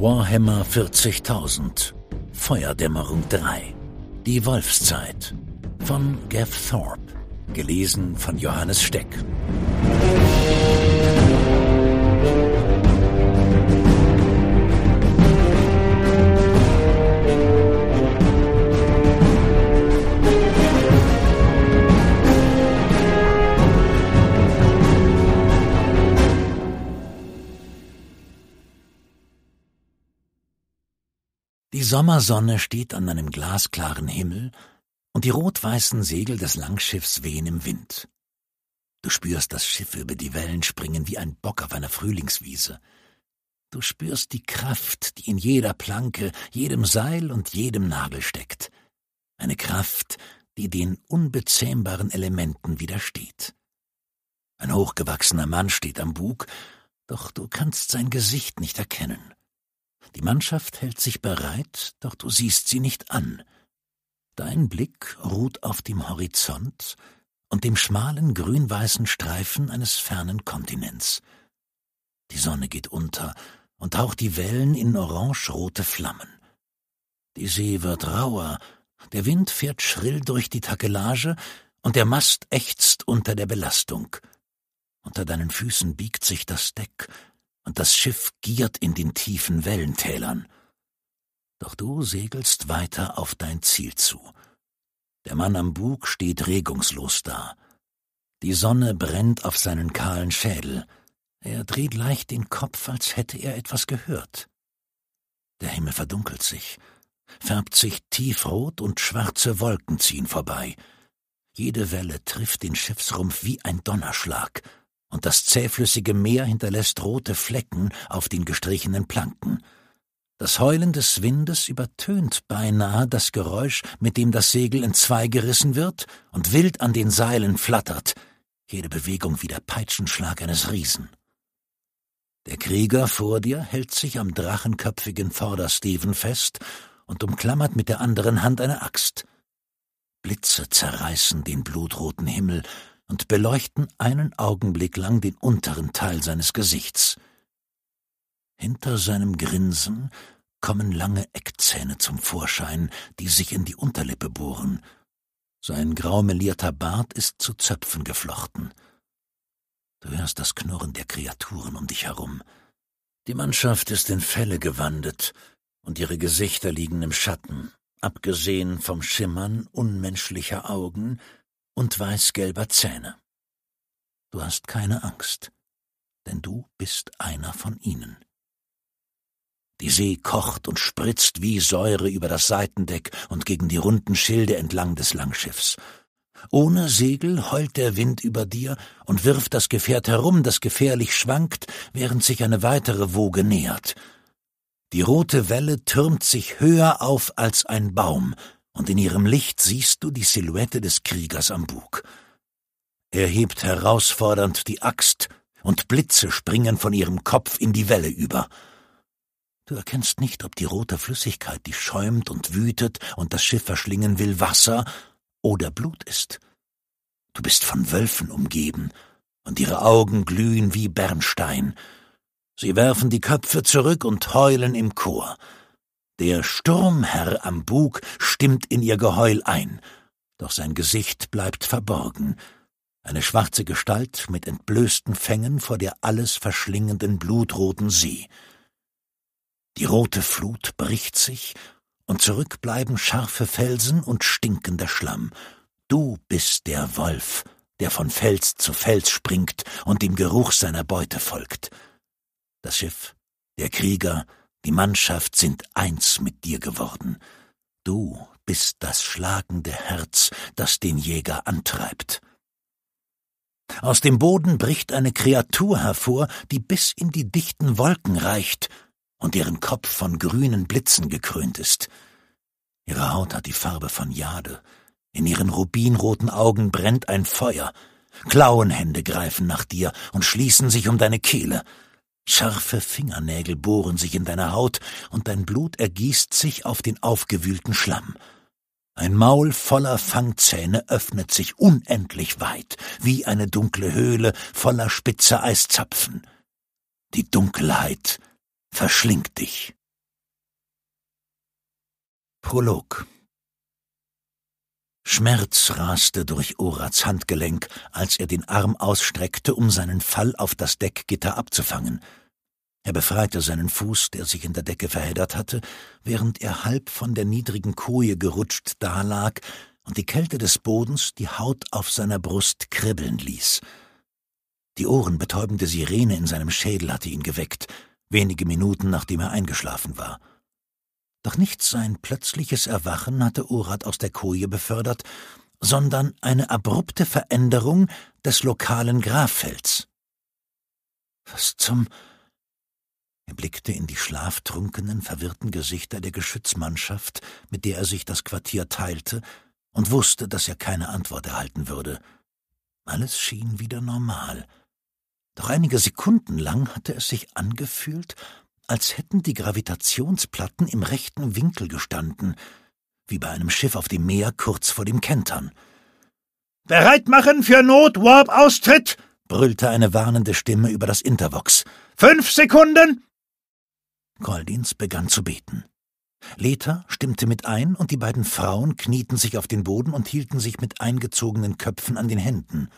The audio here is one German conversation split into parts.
Warhammer 40.000 Feuerdämmerung 3 Die Wolfszeit von Gav Thorpe Gelesen von Johannes Steck Die Sommersonne steht an einem glasklaren Himmel und die rot-weißen Segel des Langschiffs wehen im Wind. Du spürst das Schiff über die Wellen springen wie ein Bock auf einer Frühlingswiese. Du spürst die Kraft, die in jeder Planke, jedem Seil und jedem Nagel steckt. Eine Kraft, die den unbezähmbaren Elementen widersteht. Ein hochgewachsener Mann steht am Bug, doch du kannst sein Gesicht nicht erkennen. Die Mannschaft hält sich bereit, doch du siehst sie nicht an. Dein Blick ruht auf dem Horizont und dem schmalen grün-weißen Streifen eines fernen Kontinents. Die Sonne geht unter und taucht die Wellen in orangerote Flammen. Die See wird rauer, der Wind fährt schrill durch die Takelage und der Mast ächzt unter der Belastung. Unter deinen Füßen biegt sich das Deck und das Schiff giert in den tiefen Wellentälern. Doch du segelst weiter auf dein Ziel zu. Der Mann am Bug steht regungslos da. Die Sonne brennt auf seinen kahlen Schädel. Er dreht leicht den Kopf, als hätte er etwas gehört. Der Himmel verdunkelt sich, färbt sich tiefrot und schwarze Wolken ziehen vorbei. Jede Welle trifft den Schiffsrumpf wie ein Donnerschlag und das zähflüssige Meer hinterlässt rote Flecken auf den gestrichenen Planken. Das Heulen des Windes übertönt beinahe das Geräusch, mit dem das Segel in zwei gerissen wird und wild an den Seilen flattert, jede Bewegung wie der Peitschenschlag eines Riesen. Der Krieger vor dir hält sich am drachenköpfigen Vordersteven fest und umklammert mit der anderen Hand eine Axt. Blitze zerreißen den blutroten Himmel und beleuchten einen Augenblick lang den unteren Teil seines Gesichts. Hinter seinem Grinsen kommen lange Eckzähne zum Vorschein, die sich in die Unterlippe bohren. Sein graumelierter Bart ist zu Zöpfen geflochten. Du hörst das Knurren der Kreaturen um dich herum. Die Mannschaft ist in Felle gewandet, und ihre Gesichter liegen im Schatten, abgesehen vom Schimmern unmenschlicher Augen, und weißgelber Zähne. Du hast keine Angst, denn du bist einer von ihnen. Die See kocht und spritzt wie Säure über das Seitendeck und gegen die runden Schilde entlang des Langschiffs. Ohne Segel heult der Wind über dir und wirft das Gefährt herum, das gefährlich schwankt, während sich eine weitere Woge nähert. Die rote Welle türmt sich höher auf als ein Baum, und in ihrem Licht siehst du die Silhouette des Kriegers am Bug. Er hebt herausfordernd die Axt, und Blitze springen von ihrem Kopf in die Welle über. Du erkennst nicht, ob die rote Flüssigkeit, die schäumt und wütet und das Schiff verschlingen will, Wasser oder Blut ist. Du bist von Wölfen umgeben, und ihre Augen glühen wie Bernstein. Sie werfen die Köpfe zurück und heulen im Chor. Der Sturmherr am Bug stimmt in ihr Geheul ein, doch sein Gesicht bleibt verborgen. Eine schwarze Gestalt mit entblößten Fängen vor der alles verschlingenden blutroten See. Die rote Flut bricht sich, und zurückbleiben scharfe Felsen und stinkender Schlamm. Du bist der Wolf, der von Fels zu Fels springt und dem Geruch seiner Beute folgt. Das Schiff, der Krieger, die Mannschaft sind eins mit dir geworden. Du bist das schlagende Herz, das den Jäger antreibt. Aus dem Boden bricht eine Kreatur hervor, die bis in die dichten Wolken reicht und deren Kopf von grünen Blitzen gekrönt ist. Ihre Haut hat die Farbe von Jade, in ihren rubinroten Augen brennt ein Feuer, Klauenhände greifen nach dir und schließen sich um deine Kehle, Scharfe Fingernägel bohren sich in deine Haut und dein Blut ergießt sich auf den aufgewühlten Schlamm. Ein Maul voller Fangzähne öffnet sich unendlich weit, wie eine dunkle Höhle voller spitzer Eiszapfen. Die Dunkelheit verschlingt dich. Prolog Schmerz raste durch Orats Handgelenk, als er den Arm ausstreckte, um seinen Fall auf das Deckgitter abzufangen. Er befreite seinen Fuß, der sich in der Decke verheddert hatte, während er halb von der niedrigen Koje gerutscht dalag und die Kälte des Bodens die Haut auf seiner Brust kribbeln ließ. Die ohrenbetäubende Sirene in seinem Schädel hatte ihn geweckt, wenige Minuten nachdem er eingeschlafen war. Doch nicht sein plötzliches Erwachen hatte Urat aus der Koje befördert, sondern eine abrupte Veränderung des lokalen Graffelds. Was zum. Er blickte in die schlaftrunkenen, verwirrten Gesichter der Geschützmannschaft, mit der er sich das Quartier teilte, und wusste, dass er keine Antwort erhalten würde. Alles schien wieder normal. Doch einige Sekunden lang hatte es sich angefühlt, als hätten die Gravitationsplatten im rechten Winkel gestanden, wie bei einem Schiff auf dem Meer kurz vor dem Kentern. Bereit machen für Not-Warp-Austritt! brüllte eine warnende Stimme über das Intervox. Fünf Sekunden! Goldins begann zu beten. Leta stimmte mit ein und die beiden Frauen knieten sich auf den Boden und hielten sich mit eingezogenen Köpfen an den Händen.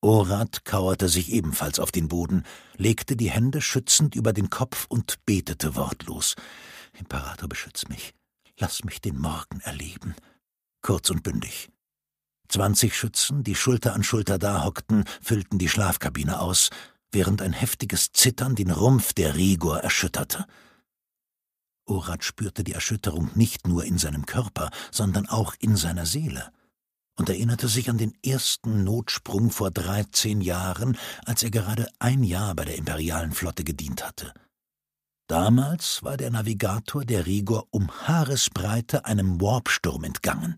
Orat kauerte sich ebenfalls auf den Boden, legte die Hände schützend über den Kopf und betete wortlos. Imperator, beschütz mich. Lass mich den Morgen erleben. Kurz und bündig. Zwanzig Schützen, die Schulter an Schulter dahockten, füllten die Schlafkabine aus, während ein heftiges Zittern den Rumpf der Rigor erschütterte. Orat spürte die Erschütterung nicht nur in seinem Körper, sondern auch in seiner Seele und erinnerte sich an den ersten Notsprung vor dreizehn Jahren, als er gerade ein Jahr bei der imperialen Flotte gedient hatte. Damals war der Navigator der Rigor um Haaresbreite einem Warpsturm entgangen.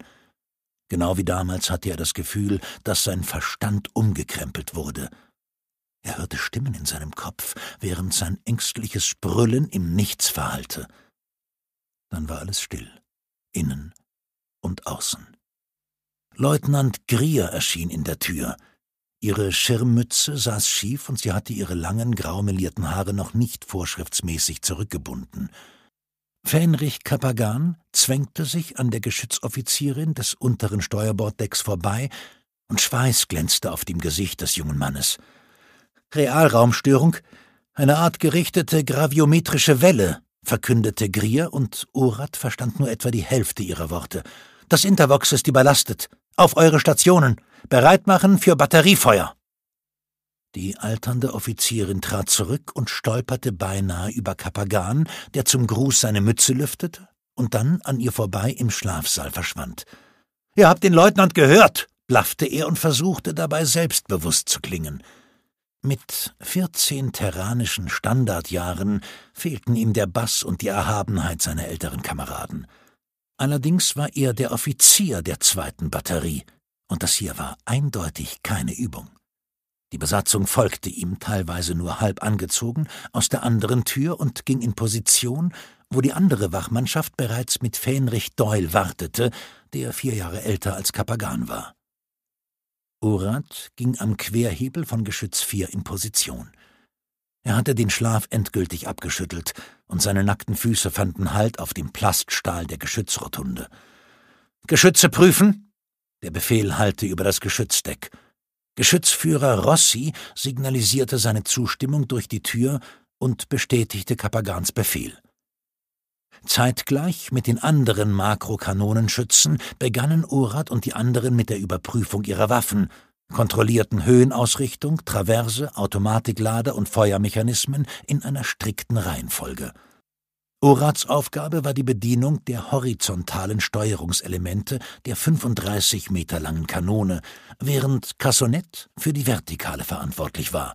Genau wie damals hatte er das Gefühl, dass sein Verstand umgekrempelt wurde. Er hörte Stimmen in seinem Kopf, während sein ängstliches Brüllen im Nichts verhallte. Dann war alles still, innen und außen. Leutnant Grier erschien in der Tür. Ihre Schirmmütze saß schief und sie hatte ihre langen, graumelierten Haare noch nicht vorschriftsmäßig zurückgebunden. Fähnrich Kapagan zwängte sich an der Geschützoffizierin des unteren Steuerborddecks vorbei und Schweiß glänzte auf dem Gesicht des jungen Mannes. Realraumstörung, eine Art gerichtete graviometrische Welle, verkündete Grier und Urat verstand nur etwa die Hälfte ihrer Worte. Das Intervox ist überlastet. Auf eure Stationen! Bereit machen für Batteriefeuer! Die alternde Offizierin trat zurück und stolperte beinahe über Kapagan, der zum Gruß seine Mütze lüftete und dann an ihr vorbei im Schlafsaal verschwand. Ihr habt den Leutnant gehört, blaffte er und versuchte dabei selbstbewusst zu klingen. Mit vierzehn terranischen Standardjahren fehlten ihm der Bass und die Erhabenheit seiner älteren Kameraden. Allerdings war er der Offizier der zweiten Batterie, und das hier war eindeutig keine Übung. Die Besatzung folgte ihm teilweise nur halb angezogen aus der anderen Tür und ging in Position, wo die andere Wachmannschaft bereits mit Fähnrich Doyle wartete, der vier Jahre älter als Kapagan war. Urat ging am Querhebel von Geschütz 4 in Position. Er hatte den Schlaf endgültig abgeschüttelt, und seine nackten Füße fanden Halt auf dem Plaststahl der Geschützrotunde. Geschütze prüfen! Der Befehl hallte über das Geschützdeck. Geschützführer Rossi signalisierte seine Zustimmung durch die Tür und bestätigte Kapagans Befehl. Zeitgleich mit den anderen Makrokanonenschützen begannen Urat und die anderen mit der Überprüfung ihrer Waffen – kontrollierten Höhenausrichtung, Traverse, Automatiklader und Feuermechanismen in einer strikten Reihenfolge. Orats Aufgabe war die Bedienung der horizontalen Steuerungselemente der 35 Meter langen Kanone, während Cassonette für die vertikale verantwortlich war.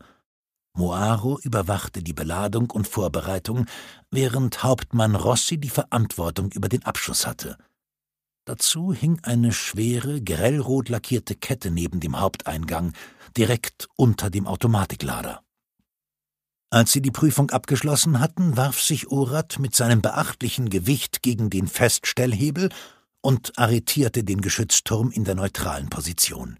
Moaro überwachte die Beladung und Vorbereitung, während Hauptmann Rossi die Verantwortung über den Abschuss hatte. Dazu hing eine schwere, grellrot lackierte Kette neben dem Haupteingang, direkt unter dem Automatiklader. Als sie die Prüfung abgeschlossen hatten, warf sich Orat mit seinem beachtlichen Gewicht gegen den Feststellhebel und arretierte den Geschützturm in der neutralen Position.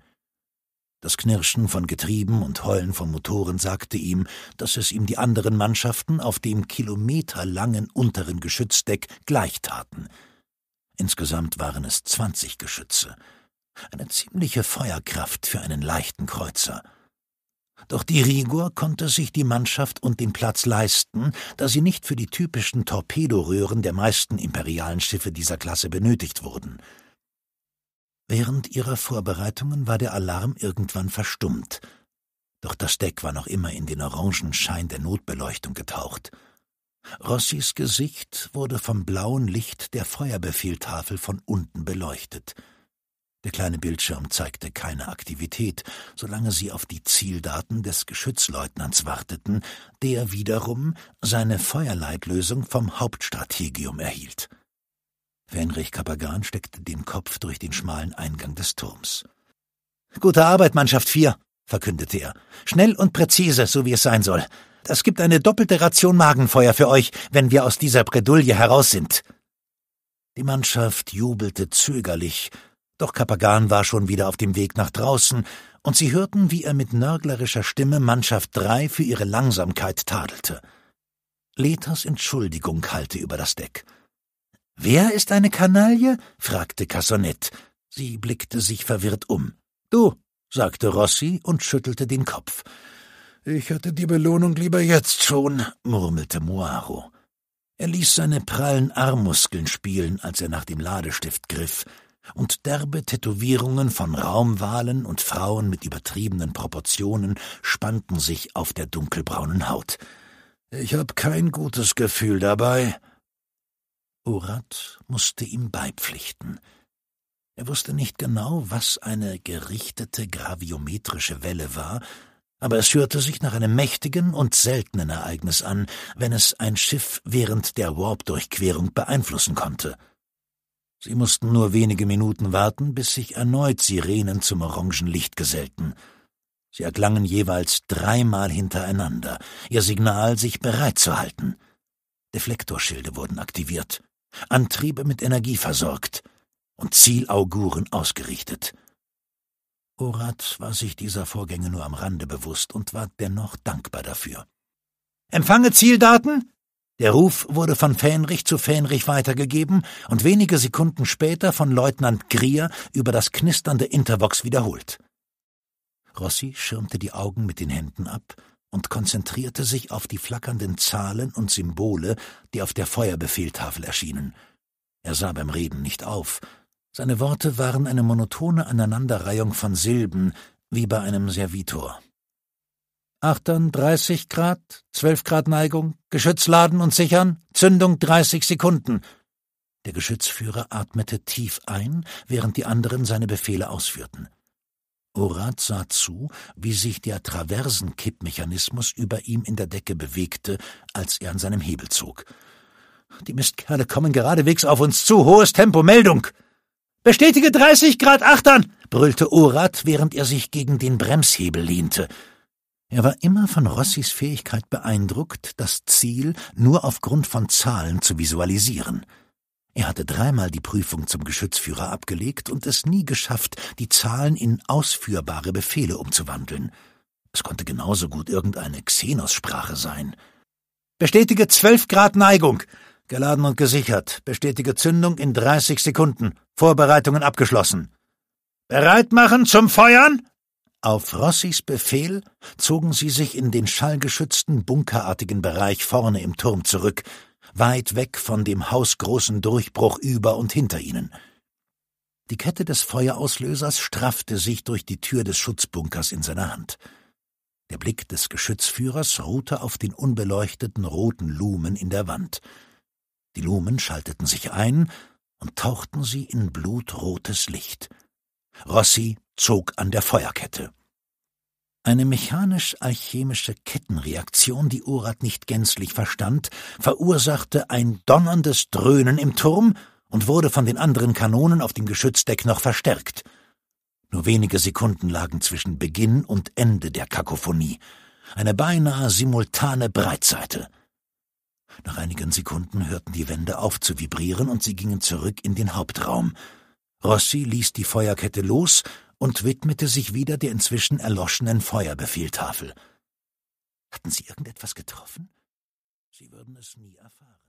Das Knirschen von Getrieben und Heulen von Motoren sagte ihm, dass es ihm die anderen Mannschaften auf dem kilometerlangen unteren Geschützdeck gleichtaten. taten – Insgesamt waren es 20 Geschütze. Eine ziemliche Feuerkraft für einen leichten Kreuzer. Doch die Rigor konnte sich die Mannschaft und den Platz leisten, da sie nicht für die typischen Torpedoröhren der meisten imperialen Schiffe dieser Klasse benötigt wurden. Während ihrer Vorbereitungen war der Alarm irgendwann verstummt. Doch das Deck war noch immer in den orangen Schein der Notbeleuchtung getaucht. Rossis Gesicht wurde vom blauen Licht der Feuerbefehltafel von unten beleuchtet. Der kleine Bildschirm zeigte keine Aktivität, solange sie auf die Zieldaten des Geschützleutnants warteten, der wiederum seine Feuerleitlösung vom Hauptstrategium erhielt. Fenrich Kapagan steckte den Kopf durch den schmalen Eingang des Turms. Gute Arbeit, Mannschaft 4, verkündete er. Schnell und präzise, so wie es sein soll. Das gibt eine doppelte Ration Magenfeuer für euch, wenn wir aus dieser Bredouille heraus sind. Die Mannschaft jubelte zögerlich, doch Kapagan war schon wieder auf dem Weg nach draußen, und sie hörten, wie er mit nörglerischer Stimme Mannschaft drei für ihre Langsamkeit tadelte. Letas Entschuldigung hallte über das Deck. Wer ist eine Kanaille? fragte Cassonette. Sie blickte sich verwirrt um. Du, sagte Rossi und schüttelte den Kopf. Ich hätte die Belohnung lieber jetzt schon, murmelte Moaro. Er ließ seine prallen Armmuskeln spielen, als er nach dem Ladestift griff, und derbe Tätowierungen von Raumwahlen und Frauen mit übertriebenen Proportionen spannten sich auf der dunkelbraunen Haut. Ich hab kein gutes Gefühl dabei. Urat musste ihm beipflichten. Er wusste nicht genau, was eine gerichtete graviometrische Welle war, aber es hörte sich nach einem mächtigen und seltenen Ereignis an, wenn es ein Schiff während der Warp-Durchquerung beeinflussen konnte. Sie mussten nur wenige Minuten warten, bis sich erneut Sirenen zum Orangenlicht gesellten. Sie erklangen jeweils dreimal hintereinander, ihr Signal, sich bereit zu halten. Deflektorschilde wurden aktiviert, Antriebe mit Energie versorgt und Zielauguren ausgerichtet. Horat war sich dieser Vorgänge nur am Rande bewusst und war dennoch dankbar dafür. Empfange Zieldaten? Der Ruf wurde von Fähnrich zu Fähnrich weitergegeben und wenige Sekunden später von Leutnant Grier über das knisternde Intervox wiederholt. Rossi schirmte die Augen mit den Händen ab und konzentrierte sich auf die flackernden Zahlen und Symbole, die auf der Feuerbefehltafel erschienen. Er sah beim Reden nicht auf, seine Worte waren eine monotone Aneinanderreihung von Silben, wie bei einem Servitor. Achtern 30 Grad, 12 Grad Neigung, Geschütz laden und sichern, Zündung 30 Sekunden. Der Geschützführer atmete tief ein, während die anderen seine Befehle ausführten. Orat sah zu, wie sich der Traversenkippmechanismus über ihm in der Decke bewegte, als er an seinem Hebel zog. Die Mistkerle kommen geradewegs auf uns zu. Hohes Tempo, Meldung! Bestätige 30 Grad achtern, brüllte Urat, während er sich gegen den Bremshebel lehnte. Er war immer von Rossis Fähigkeit beeindruckt, das Ziel nur aufgrund von Zahlen zu visualisieren. Er hatte dreimal die Prüfung zum Geschützführer abgelegt und es nie geschafft, die Zahlen in ausführbare Befehle umzuwandeln. Es konnte genauso gut irgendeine Xenos-Sprache sein. Bestätige 12 Grad Neigung. Geladen und gesichert. Bestätige Zündung in 30 Sekunden. Vorbereitungen abgeschlossen. Bereit machen zum Feuern? Auf Rossis Befehl zogen sie sich in den schallgeschützten bunkerartigen Bereich vorne im Turm zurück, weit weg von dem hausgroßen Durchbruch über und hinter ihnen. Die Kette des Feuerauslösers straffte sich durch die Tür des Schutzbunkers in seiner Hand. Der Blick des Geschützführers ruhte auf den unbeleuchteten roten Lumen in der Wand. Die Lumen schalteten sich ein, und tauchten sie in blutrotes Licht. Rossi zog an der Feuerkette. Eine mechanisch-alchemische Kettenreaktion, die Urat nicht gänzlich verstand, verursachte ein donnerndes Dröhnen im Turm und wurde von den anderen Kanonen auf dem Geschützdeck noch verstärkt. Nur wenige Sekunden lagen zwischen Beginn und Ende der Kakophonie. Eine beinahe simultane Breitseite. Nach einigen Sekunden hörten die Wände auf zu vibrieren und sie gingen zurück in den Hauptraum. Rossi ließ die Feuerkette los und widmete sich wieder der inzwischen erloschenen Feuerbefehltafel. Hatten sie irgendetwas getroffen? Sie würden es nie erfahren.